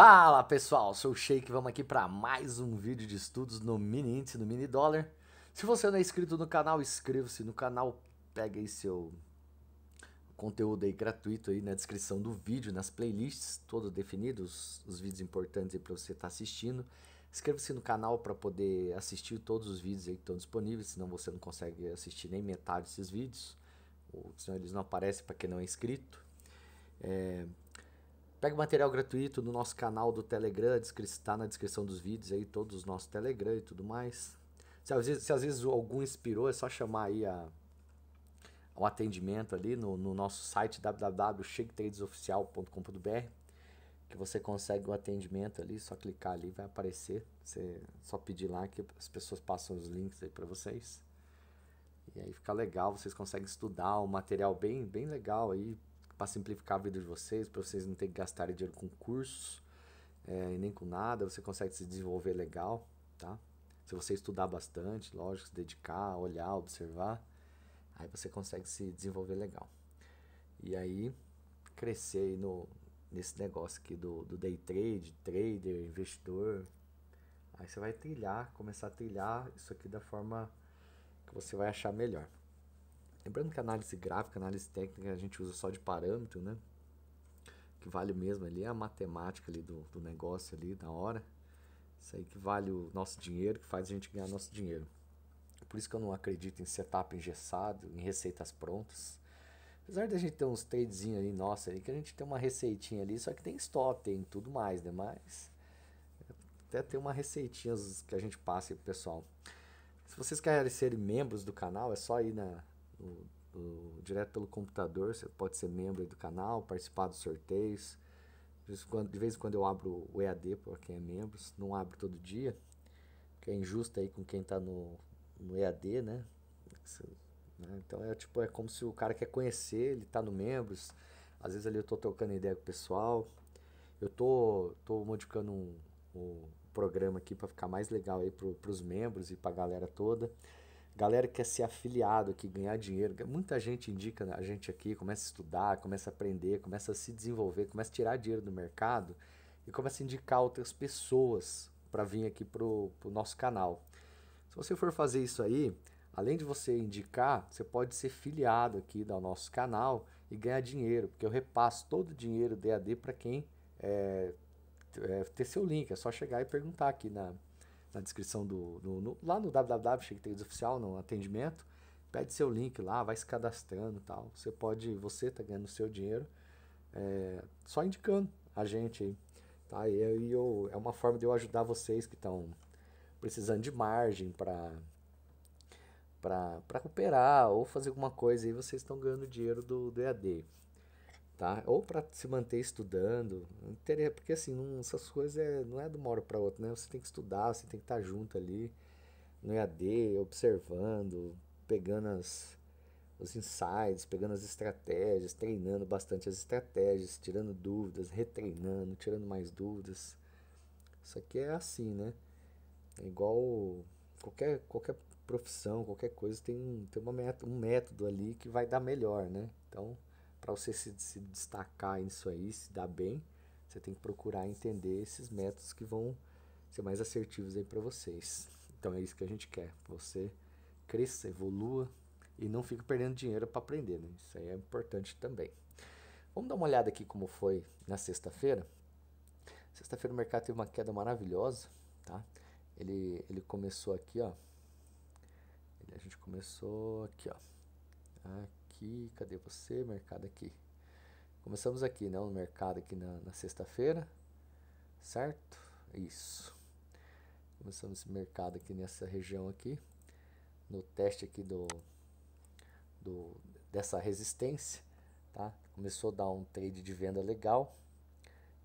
Fala pessoal, sou o Shake, vamos aqui para mais um vídeo de estudos no mini índice, no mini dólar. Se você não é inscrito no canal, inscreva-se no canal, pegue aí seu conteúdo aí gratuito aí na descrição do vídeo, nas playlists, todos definido, os, os vídeos importantes aí para você estar tá assistindo. Inscreva-se no canal para poder assistir todos os vídeos aí que estão disponíveis, senão você não consegue assistir nem metade desses vídeos, ou senão eles não aparecem para quem não é inscrito. É, Pega material gratuito no nosso canal do Telegram, está na descrição dos vídeos aí, todos os nossos Telegram e tudo mais. Se às vezes, se às vezes algum inspirou, é só chamar aí a, o atendimento ali no, no nosso site www.shaketradesoficial.com.br que você consegue o atendimento ali, só clicar ali vai aparecer, você só pedir lá que as pessoas passam os links aí para vocês. E aí fica legal, vocês conseguem estudar um material bem bem legal aí para simplificar a vida de vocês, para vocês não terem que gastar dinheiro com cursos é, e nem com nada. Você consegue se desenvolver legal, tá? Se você estudar bastante, lógico, se dedicar, olhar, observar, aí você consegue se desenvolver legal. E aí crescer no, nesse negócio aqui do, do day trade, trader, investidor. Aí você vai trilhar, começar a trilhar isso aqui da forma que você vai achar melhor. Lembrando que análise gráfica, análise técnica, a gente usa só de parâmetro, né? O que vale mesmo ali é a matemática ali do, do negócio ali, da hora. Isso aí que vale o nosso dinheiro, que faz a gente ganhar nosso dinheiro. Por isso que eu não acredito em setup engessado, em receitas prontas. Apesar da gente ter uns tradezinhos ali, nossa, ali, que a gente tem uma receitinha ali, só que tem stop, tem tudo mais, né? Mas até tem uma receitinha que a gente passa aí pro pessoal. Se vocês querem ser membros do canal, é só ir na, no, direto pelo computador. Você pode ser membro do canal, participar dos sorteios. De vez em quando eu abro o EAD para quem é membro, não abro todo dia, que é injusto aí com quem está no, no EAD, né? né? Então é tipo, é como se o cara quer conhecer, ele está no membros. Às vezes ali eu estou trocando ideia com o pessoal. Eu tô, tô modificando um, um programa aqui para ficar mais legal aí para os membros e para a galera toda. Galera que quer é ser afiliado aqui, ganhar dinheiro. Muita gente indica a gente aqui, começa a estudar, começa a aprender, começa a se desenvolver, começa a tirar dinheiro do mercado e começa a indicar outras pessoas para vir aqui para o nosso canal. Se você for fazer isso aí, além de você indicar, você pode ser filiado aqui do nosso canal e ganhar dinheiro, porque eu repasso todo o dinheiro DAD para quem é, é, ter seu link. É só chegar e perguntar aqui na, na descrição do. No, no, lá no www, Shaketales Oficial, no atendimento. Pede seu link lá, vai se cadastrando tal. Você pode, você tá ganhando seu dinheiro é, só indicando a gente aí. Tá? E eu, eu, é uma forma de eu ajudar vocês que estão precisando de margem para para operar ou fazer alguma coisa e vocês estão ganhando dinheiro do, do EAD tá? Ou para se manter estudando, porque assim, não, essas coisas é, não é de uma hora para outra, né? Você tem que estudar, você tem que estar tá junto ali no EAD, observando, pegando as, os insights, pegando as estratégias, treinando bastante as estratégias, tirando dúvidas, retreinando, tirando mais dúvidas. Isso aqui é assim, né? É igual qualquer, qualquer profissão, qualquer coisa tem, tem uma meta, um método ali que vai dar melhor, né? Então, para você se, se destacar nisso aí, se dar bem, você tem que procurar entender esses métodos que vão ser mais assertivos aí para vocês. Então é isso que a gente quer, você cresça, evolua e não fique perdendo dinheiro para aprender, né? Isso aí é importante também. Vamos dar uma olhada aqui como foi na sexta-feira. Sexta-feira o mercado teve uma queda maravilhosa, tá? Ele, ele começou aqui, ó. Ele, a gente começou aqui, ó. Aqui aqui, cadê você? Mercado aqui. Começamos aqui, né? No mercado aqui na, na sexta-feira, certo? Isso. Começamos esse mercado aqui nessa região aqui, no teste aqui do, do dessa resistência, tá? Começou a dar um trade de venda legal,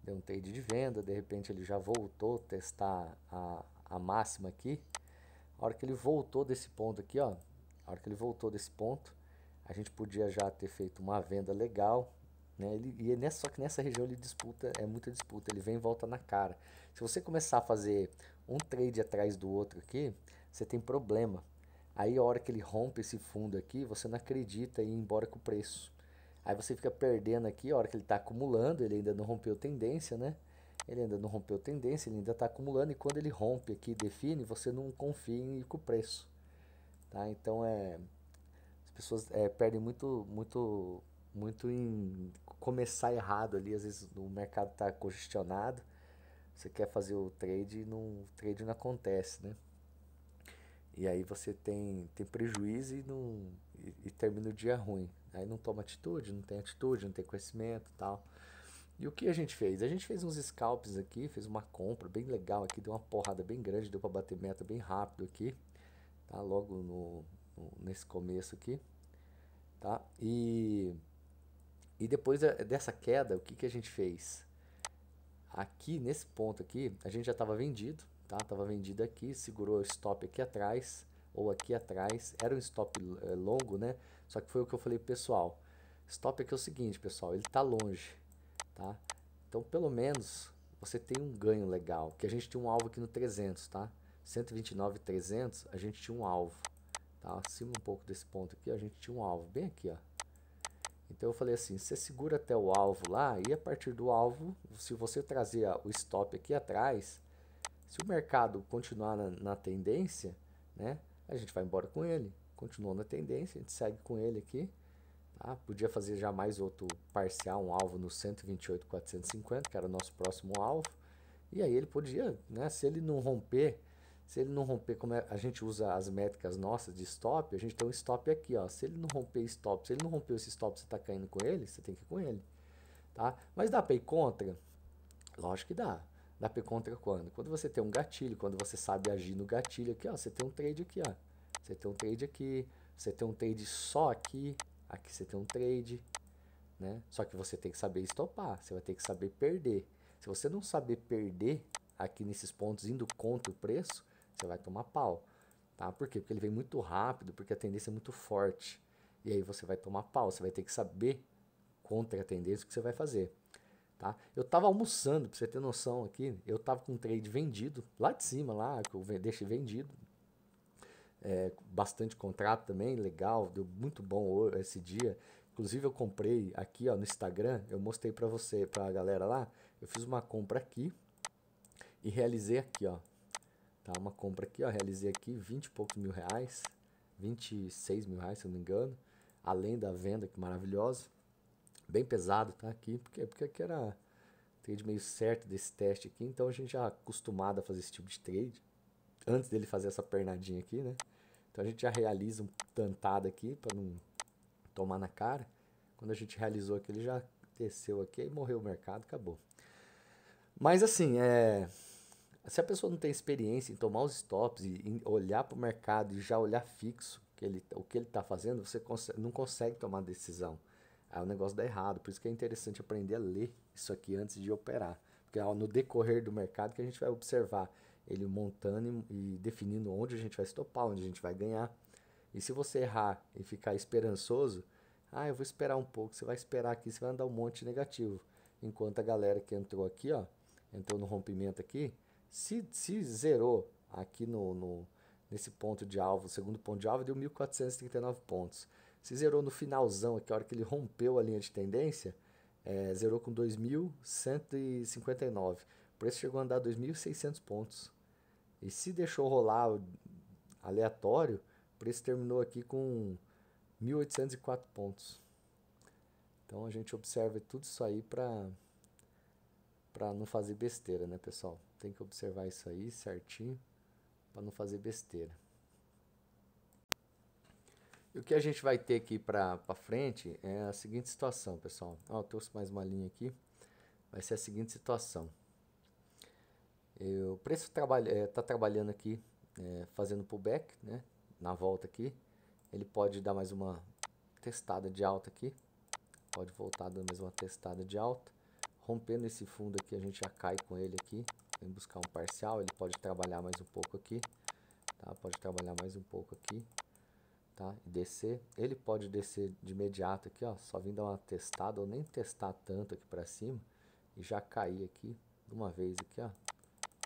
deu um trade de venda, de repente ele já voltou testar a, a máxima aqui. A hora que ele voltou desse ponto aqui, ó, a hora que ele voltou desse ponto, a gente podia já ter feito uma venda legal. Né? Ele, e nessa, só que nessa região ele disputa, é muita disputa, ele vem e volta na cara. Se você começar a fazer um trade atrás do outro aqui, você tem problema. Aí a hora que ele rompe esse fundo aqui, você não acredita e ir embora com o preço. Aí você fica perdendo aqui, a hora que ele está acumulando, ele ainda não rompeu tendência, né? Ele ainda não rompeu tendência, ele ainda está acumulando e quando ele rompe aqui, define, você não confia em ir com o preço. Tá? Então é pessoas é, perdem muito, muito, muito em começar errado ali. Às vezes o mercado está congestionado, você quer fazer o trade e não, o trade não acontece, né? E aí você tem, tem prejuízo e, não, e, e termina o dia ruim. Aí não toma atitude, não tem atitude, não tem conhecimento tal. E o que a gente fez? A gente fez uns scalps aqui, fez uma compra bem legal aqui, deu uma porrada bem grande, deu para bater meta bem rápido aqui, tá? Logo no nesse começo aqui, tá? E e depois dessa queda, o que que a gente fez? Aqui nesse ponto aqui, a gente já estava vendido, tá? Tava vendido aqui, segurou o stop aqui atrás ou aqui atrás. Era um stop é, longo, né? Só que foi o que eu falei, pessoal. Stop aqui é o seguinte, pessoal, ele tá longe, tá? Então, pelo menos você tem um ganho legal, que a gente tinha um alvo aqui no 300, tá? 129 300, a gente tinha um alvo tá? acima um pouco desse ponto aqui, a gente tinha um alvo bem aqui, ó. Então eu falei assim, você segura até o alvo lá e a partir do alvo, se você trazer o stop aqui atrás, se o mercado continuar na, na tendência, né, a gente vai embora com ele. Continuou na tendência, a gente segue com ele aqui. Tá? Podia fazer já mais outro parcial, um alvo no 128,450, que era o nosso próximo alvo. E aí ele podia, né, se ele não romper se ele não romper, como é, a gente usa as métricas nossas de stop, a gente tem um stop aqui, ó. Se ele não romper stop, se ele não romper esse stop, você está caindo com ele, você tem que ir com ele, tá? Mas dá para ir contra? Lógico que dá. Dá para ir contra quando? Quando você tem um gatilho, quando você sabe agir no gatilho aqui, ó. Você tem um trade aqui, ó. Você tem um trade aqui, você tem um trade só aqui, aqui você tem um trade, né? Só que você tem que saber estopar, você vai ter que saber perder. Se você não saber perder aqui nesses pontos indo contra o preço, você vai tomar pau. Tá? Por quê? Porque ele vem muito rápido, porque a tendência é muito forte. E aí você vai tomar pau, você vai ter que saber contra a tendência o que você vai fazer. Tá? Eu tava almoçando, para você ter noção aqui, eu tava com um trade vendido, lá de cima, lá, que eu deixei vendido. É, bastante contrato também, legal, deu muito bom esse dia. Inclusive eu comprei aqui ó, no Instagram, eu mostrei para você, para a galera lá, eu fiz uma compra aqui e realizei aqui, ó, Tá, uma compra aqui, ó, realizei aqui 20 e poucos mil reais, 26 mil reais, se eu não me engano, além da venda, que maravilhosa. Bem pesado, tá, aqui, porque, porque aqui era trade meio certo desse teste aqui, então a gente já é acostumado a fazer esse tipo de trade, antes dele fazer essa pernadinha aqui, né. Então a gente já realiza um tantado aqui, para não tomar na cara. Quando a gente realizou aqui, ele já desceu aqui e morreu o mercado, acabou. Mas assim, é se a pessoa não tem experiência em tomar os stops e olhar para o mercado e já olhar fixo que ele, o que ele está fazendo, você consegue, não consegue tomar decisão. Aí o negócio dá errado. Por isso que é interessante aprender a ler isso aqui antes de operar. Porque é no decorrer do mercado que a gente vai observar ele montando e definindo onde a gente vai estopar, onde a gente vai ganhar. E se você errar e ficar esperançoso, ah, eu vou esperar um pouco, você vai esperar aqui, você vai andar um monte negativo. Enquanto a galera que entrou aqui, ó, entrou no rompimento aqui, se, se zerou aqui no, no, nesse ponto de alvo, segundo ponto de alvo, deu 1.439 pontos. Se zerou no finalzão, aqui é a hora que ele rompeu a linha de tendência, é, zerou com 2.159. O preço chegou a andar 2.600 pontos. E se deixou rolar aleatório, o preço terminou aqui com 1.804 pontos. Então a gente observa tudo isso aí para não fazer besteira, né, pessoal? tem que observar isso aí certinho para não fazer besteira. E o que a gente vai ter aqui para frente é a seguinte situação, pessoal. Ó, eu trouxe mais uma linha aqui. Vai ser a seguinte situação. Eu, o preço está trabalha, é, trabalhando aqui, é, fazendo pullback, né? Na volta aqui. Ele pode dar mais uma testada de alta aqui. Pode voltar dando mais uma testada de alta. Rompendo esse fundo aqui, a gente já cai com ele aqui em buscar um parcial, ele pode trabalhar mais um pouco aqui, tá? Pode trabalhar mais um pouco aqui, tá? E descer, ele pode descer de imediato aqui, ó, só vir dar uma testada ou nem testar tanto aqui para cima e já cair aqui de uma vez aqui, ó.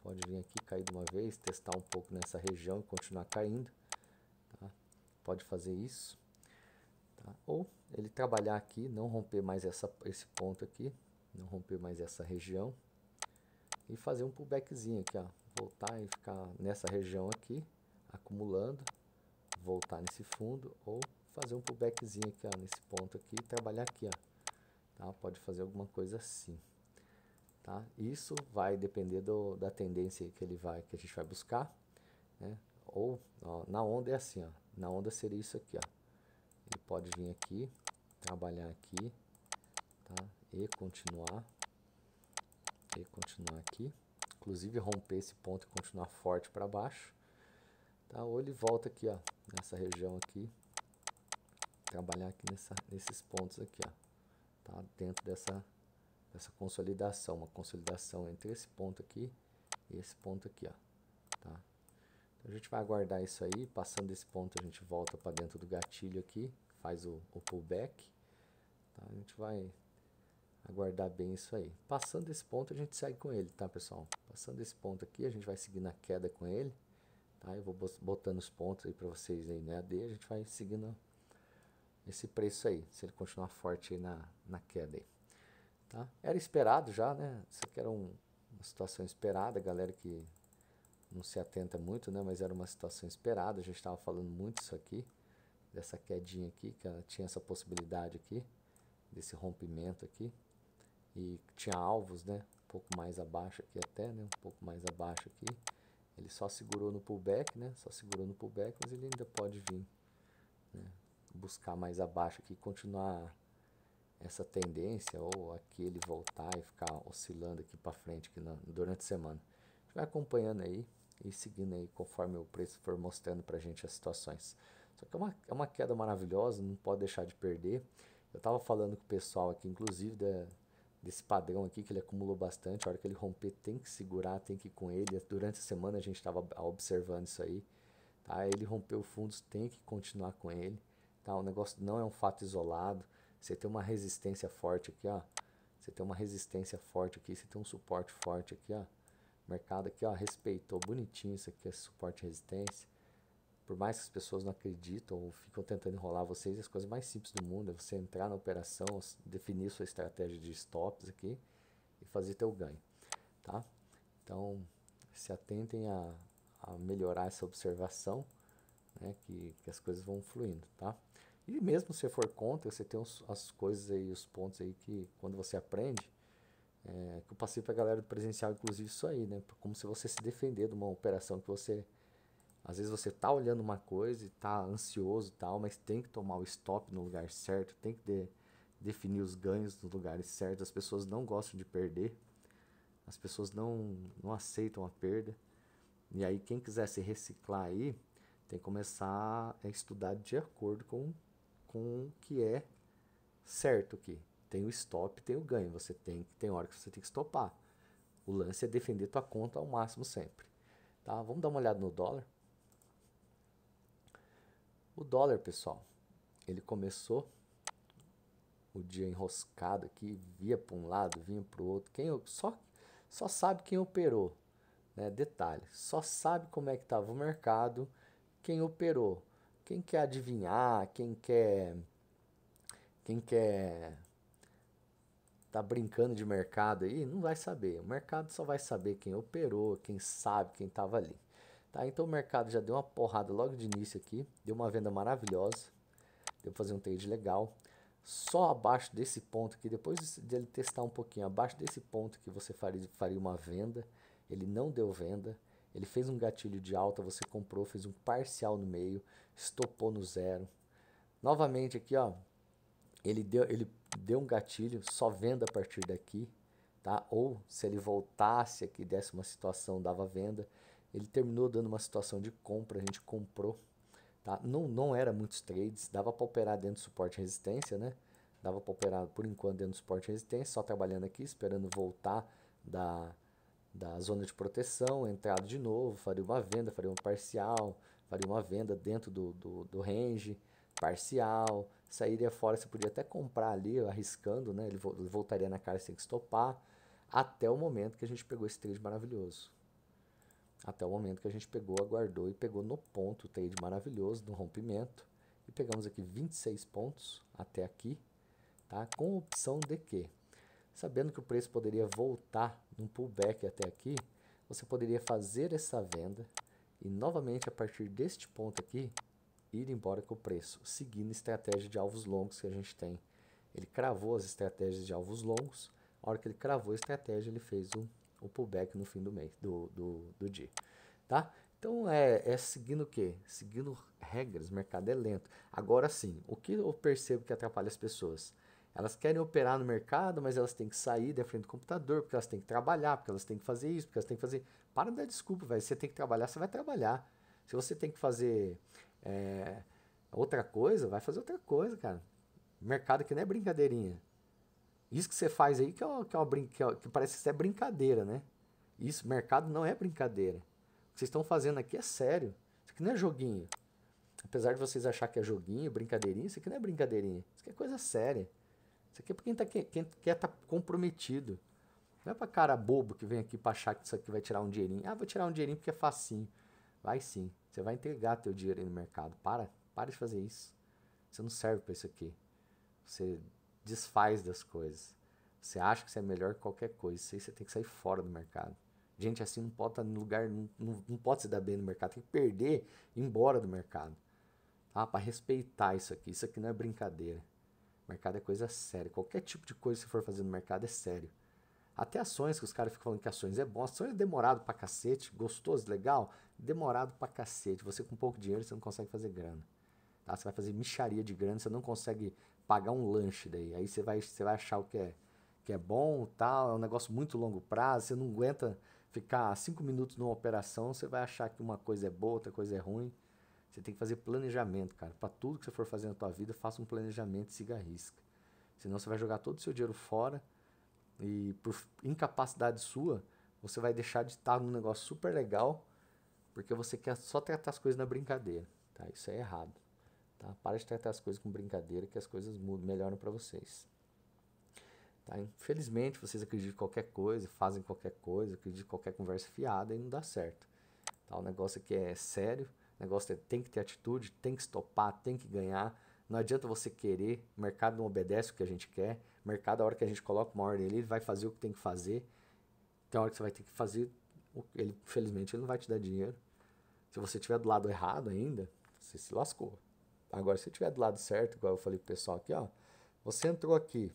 Pode vir aqui, cair de uma vez, testar um pouco nessa região e continuar caindo, tá? Pode fazer isso. Tá? Ou ele trabalhar aqui, não romper mais essa, esse ponto aqui, não romper mais essa região, e fazer um pullbackzinho aqui, ó. Voltar e ficar nessa região aqui, acumulando, voltar nesse fundo ou fazer um pullbackzinho aqui, ó, nesse ponto aqui e trabalhar aqui, ó. Tá? Pode fazer alguma coisa assim. Tá? Isso vai depender do, da tendência que ele vai, que a gente vai buscar, né? Ou ó, na onda é assim, ó. Na onda seria isso aqui, ó. Ele pode vir aqui, trabalhar aqui, tá? E continuar e continuar aqui, inclusive romper esse ponto e continuar forte para baixo, tá? ou ele volta aqui, ó, nessa região aqui, trabalhar aqui nessa, nesses pontos aqui, ó, tá? dentro dessa, dessa consolidação, uma consolidação entre esse ponto aqui e esse ponto aqui, ó, tá? Então a gente vai aguardar isso aí, passando esse ponto a gente volta para dentro do gatilho aqui, faz o, o pullback, tá? a gente vai aguardar bem isso aí. Passando esse ponto, a gente segue com ele, tá, pessoal? Passando esse ponto aqui, a gente vai seguir na queda com ele, tá? Eu vou botando os pontos aí para vocês aí na AD, a gente vai seguindo esse preço aí, se ele continuar forte aí na, na queda aí, tá? Era esperado já, né? Isso aqui era um, uma situação esperada, galera que não se atenta muito, né? Mas era uma situação esperada, a gente estava falando muito isso aqui, dessa quedinha aqui, que ela tinha essa possibilidade aqui, desse rompimento aqui, e tinha alvos, né? Um pouco mais abaixo aqui até, né? Um pouco mais abaixo aqui. Ele só segurou no pullback, né? Só segurou no pullback, mas ele ainda pode vir, né? Buscar mais abaixo aqui, continuar essa tendência ou aqui ele voltar e ficar oscilando aqui para frente aqui na, durante a semana. A gente vai acompanhando aí e seguindo aí conforme o preço for mostrando para a gente as situações. Só que é uma, é uma queda maravilhosa, não pode deixar de perder. Eu estava falando com o pessoal aqui, inclusive, da, desse padrão aqui que ele acumulou bastante. A hora que ele romper, tem que segurar, tem que ir com ele. Durante a semana a gente estava observando isso aí. Tá? Ele rompeu fundos, tem que continuar com ele. Tá? O negócio não é um fato isolado. Você tem uma resistência forte aqui, ó. Você tem uma resistência forte aqui, você tem um suporte forte aqui, ó. Mercado aqui, ó, respeitou bonitinho isso aqui, é suporte e resistência. Por mais que as pessoas não acreditam ou ficam tentando enrolar vocês, as coisas mais simples do mundo é você entrar na operação, definir sua estratégia de stops aqui e fazer teu ganho, tá? Então, se atentem a, a melhorar essa observação, né, que, que as coisas vão fluindo, tá? E mesmo se for contra, você tem os, as coisas aí, os pontos aí que quando você aprende, é, que eu passei para a galera do presencial, inclusive isso aí, né? Como se você se defender de uma operação que você às vezes você tá olhando uma coisa e tá ansioso e tal, mas tem que tomar o stop no lugar certo, tem que de, definir os ganhos nos lugares certos. As pessoas não gostam de perder, as pessoas não, não aceitam a perda. E aí, quem quiser se reciclar aí, tem que começar a estudar de acordo com, com o que é certo aqui. Tem o stop, tem o ganho. Você tem, tem hora que você tem que stopar. O lance é defender tua conta ao máximo sempre. Tá? Vamos dar uma olhada no dólar. O dólar, pessoal, ele começou o dia enroscado aqui, via para um lado, vinha para o outro. Quem só só sabe quem operou, né? Detalhe, só sabe como é que estava o mercado quem operou. Quem quer adivinhar, quem quer quem quer tá brincando de mercado aí, não vai saber. O mercado só vai saber quem operou, quem sabe, quem estava ali. Tá, então o mercado já deu uma porrada logo de início aqui, deu uma venda maravilhosa, deu para fazer um trade legal. Só abaixo desse ponto aqui, depois dele testar um pouquinho, abaixo desse ponto que você faria, faria uma venda, ele não deu venda, ele fez um gatilho de alta, você comprou, fez um parcial no meio, estopou no zero. Novamente aqui, ó, ele deu, ele deu um gatilho, só venda a partir daqui, tá? Ou se ele voltasse aqui, desse uma situação, dava venda. Ele terminou dando uma situação de compra, a gente comprou. Tá? Não, não era muitos trades, dava para operar dentro do suporte e resistência, né? Dava para operar por enquanto dentro do suporte e resistência, só trabalhando aqui, esperando voltar da, da zona de proteção, entrado de novo, faria uma venda, faria um parcial, faria uma venda dentro do, do, do range, parcial, sairia fora, você podia até comprar ali, arriscando, né? Ele voltaria na cara sem que estopar, até o momento que a gente pegou esse trade maravilhoso. Até o momento que a gente pegou, aguardou e pegou no ponto o trade maravilhoso do rompimento. E pegamos aqui 26 pontos até aqui, tá? Com opção de que, sabendo que o preço poderia voltar num pullback até aqui, você poderia fazer essa venda e novamente a partir deste ponto aqui ir embora com o preço, seguindo a estratégia de alvos longos que a gente tem. Ele cravou as estratégias de alvos longos. A hora que ele cravou a estratégia, ele fez um o pullback no fim do mês, do, do, do dia, tá? Então é, é seguindo o que? Seguindo regras, o mercado é lento. Agora sim, o que eu percebo que atrapalha as pessoas? Elas querem operar no mercado, mas elas têm que sair da frente do computador, porque elas têm que trabalhar, porque elas têm que fazer isso, porque elas têm que fazer. Para de dar desculpa, velho. Você tem que trabalhar, você vai trabalhar. Se você tem que fazer é, outra coisa, vai fazer outra coisa, cara. Mercado que não é brincadeirinha. Isso que você faz aí que, é uma, é que, é uma que, parece que isso é brincadeira, né? Isso, mercado não é brincadeira. O que vocês estão fazendo aqui é sério. Isso aqui não é joguinho. Apesar de vocês achar que é joguinho, brincadeirinha, isso aqui não é brincadeirinha. Isso aqui é coisa séria. Isso aqui é para quem, tá, quem quer estar tá comprometido. Não é para cara bobo que vem aqui para achar que isso aqui vai tirar um dinheirinho. Ah, vou tirar um dinheirinho porque é facinho. Vai sim. Você vai entregar teu dinheiro aí no mercado. Para, para de fazer isso. Você não serve para isso aqui. Você desfaz das coisas. Você acha que você é melhor que qualquer coisa. Isso aí você tem que sair fora do mercado. Gente assim não pode estar tá no lugar, não, não, não pode se dar bem no mercado. Tem que perder e ir embora do mercado. Ah, Para respeitar isso aqui. Isso aqui não é brincadeira. mercado é coisa séria. Qualquer tipo de coisa que você for fazer no mercado é sério. Até ações, que os caras ficam falando que ações é bom. Ações é demorado pra cacete, gostoso, legal. Demorado pra cacete. Você com pouco dinheiro, você não consegue fazer grana. Tá? Você vai fazer micharia de grana, você não consegue pagar um lanche daí. Aí você vai, você vai achar o que é, que é bom tal, é um negócio muito longo prazo, você não aguenta ficar cinco minutos numa operação, você vai achar que uma coisa é boa, outra coisa é ruim. Você tem que fazer planejamento, cara. Para tudo que você for fazer na tua vida, faça um planejamento e siga a risca. Senão você vai jogar todo o seu dinheiro fora e por incapacidade sua, você vai deixar de estar num negócio super legal porque você quer só tratar as coisas na brincadeira, tá? Isso é errado. Tá? Para de tratar as coisas com brincadeira que as coisas mudam, melhoram para vocês. Tá? Infelizmente, vocês acreditam em qualquer coisa, fazem qualquer coisa, acreditam em qualquer conversa fiada e não dá certo. Tá? O negócio aqui é sério, o negócio é, tem que ter atitude, tem que estopar, tem que ganhar. Não adianta você querer, o mercado não obedece o que a gente quer. O mercado, a hora que a gente coloca uma ordem ali, ele vai fazer o que tem que fazer. Tem hora que você vai ter que fazer, ele, infelizmente, ele não vai te dar dinheiro. Se você estiver do lado errado ainda, você se lascou. Agora, se tiver estiver do lado certo, igual eu falei pro pessoal aqui, ó, você entrou aqui.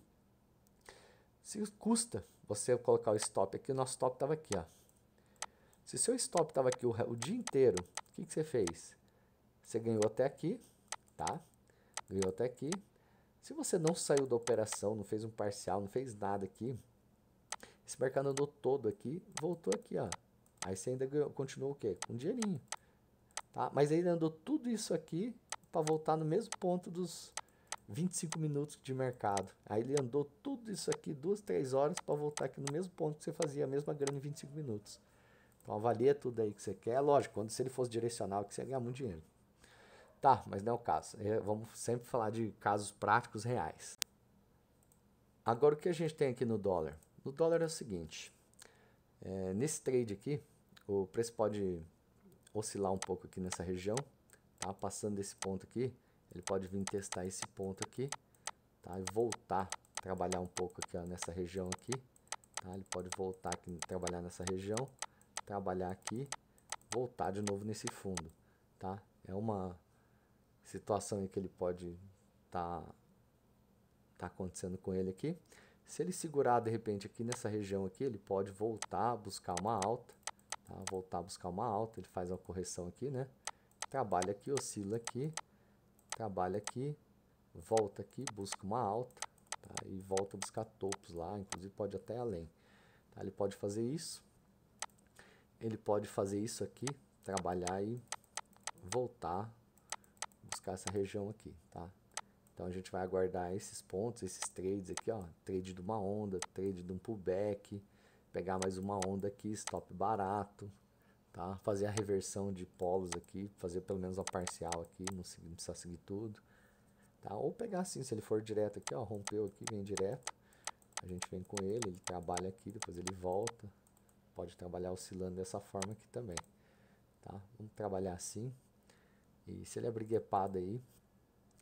Se custa você colocar o stop aqui, o nosso stop estava aqui, ó. Se seu stop estava aqui o, o, dia inteiro, o que, que você fez? Você ganhou até aqui, tá? Ganhou até aqui. Se você não saiu da operação, não fez um parcial, não fez nada aqui, esse mercado andou todo aqui, voltou aqui, ó. Aí você ainda ganhou, continuou o quê? Um dinheirinho. Tá? Mas aí andou tudo isso aqui para voltar no mesmo ponto dos 25 minutos de mercado. Aí ele andou tudo isso aqui, duas, três horas, para voltar aqui no mesmo ponto que você fazia a mesma grana em 25 minutos. Então avalia tudo aí que você quer. Lógico, quando se ele fosse direcional, que você ia ganhar muito dinheiro. Tá, mas não é o caso. É, vamos sempre falar de casos práticos reais. Agora o que a gente tem aqui no dólar? No dólar é o seguinte. É, nesse trade aqui, o preço pode oscilar um pouco aqui nessa região, tá? Passando desse ponto aqui, ele pode vir testar esse ponto aqui, tá? E voltar, trabalhar um pouco aqui, ó, nessa região aqui, tá? Ele pode voltar aqui, trabalhar nessa região, trabalhar aqui, voltar de novo nesse fundo, tá? É uma situação em que ele pode tá, tá acontecendo com ele aqui. Se ele segurar de repente aqui nessa região aqui, ele pode voltar, buscar uma alta, tá? Voltar a buscar uma alta, ele faz uma correção aqui, né? trabalha aqui, oscila aqui, trabalha aqui, volta aqui, busca uma alta tá? e volta a buscar topos lá, inclusive pode até além. Tá? Ele pode fazer isso, ele pode fazer isso aqui, trabalhar e voltar, buscar essa região aqui, tá? Então a gente vai aguardar esses pontos, esses trades aqui, ó, trade de uma onda, trade de um pullback, pegar mais uma onda aqui, stop barato, tá? Fazer a reversão de polos aqui, fazer pelo menos uma parcial aqui, não, não precisa seguir tudo, tá? Ou pegar assim, se ele for direto aqui, ó, rompeu aqui, vem direto, a gente vem com ele, ele trabalha aqui, depois ele volta, pode trabalhar oscilando dessa forma aqui também, tá? Vamos trabalhar assim, e se ele abrir guepada aí,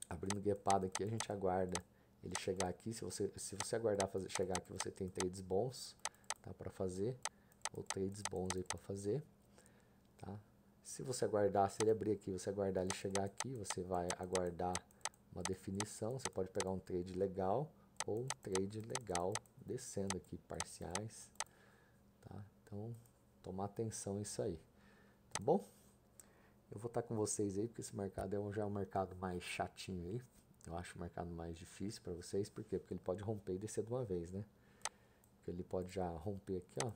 abrindo guepada aqui, a gente aguarda ele chegar aqui, se você, se você aguardar fazer, chegar aqui, você tem trades bons, tá? Para fazer, ou trades bons aí para fazer, Tá? Se você aguardar, se ele abrir aqui, você aguardar ele chegar aqui, você vai aguardar uma definição, você pode pegar um trade legal ou um trade legal descendo aqui, parciais, tá? Então, tomar atenção isso aí, tá bom? Eu vou estar com vocês aí, porque esse mercado é um, já é um mercado mais chatinho aí, eu acho o mercado mais difícil para vocês, por quê? Porque ele pode romper e descer de uma vez, né? Porque ele pode já romper aqui, ó,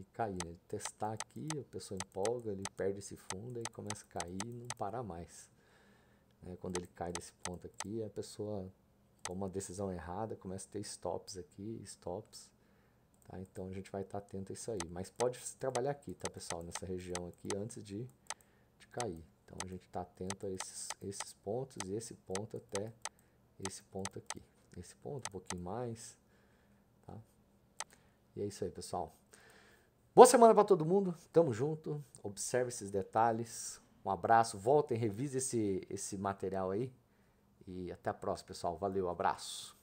e cair. É testar aqui, a pessoa empolga, ele perde esse fundo e começa a cair e não para mais. Né, quando ele cai desse ponto aqui, a pessoa toma uma decisão errada, começa a ter stops aqui, stops. Tá? Então a gente vai estar atento a isso aí. Mas pode trabalhar aqui, tá pessoal? Nessa região aqui antes de, de cair. Então a gente está atento a esses, esses pontos e esse ponto até esse ponto aqui. Esse ponto um pouquinho mais, tá? E é isso aí, pessoal. Boa semana para todo mundo. Tamo junto. Observe esses detalhes. Um abraço. Voltem, revise esse, esse material aí. E até a próxima, pessoal. Valeu, abraço.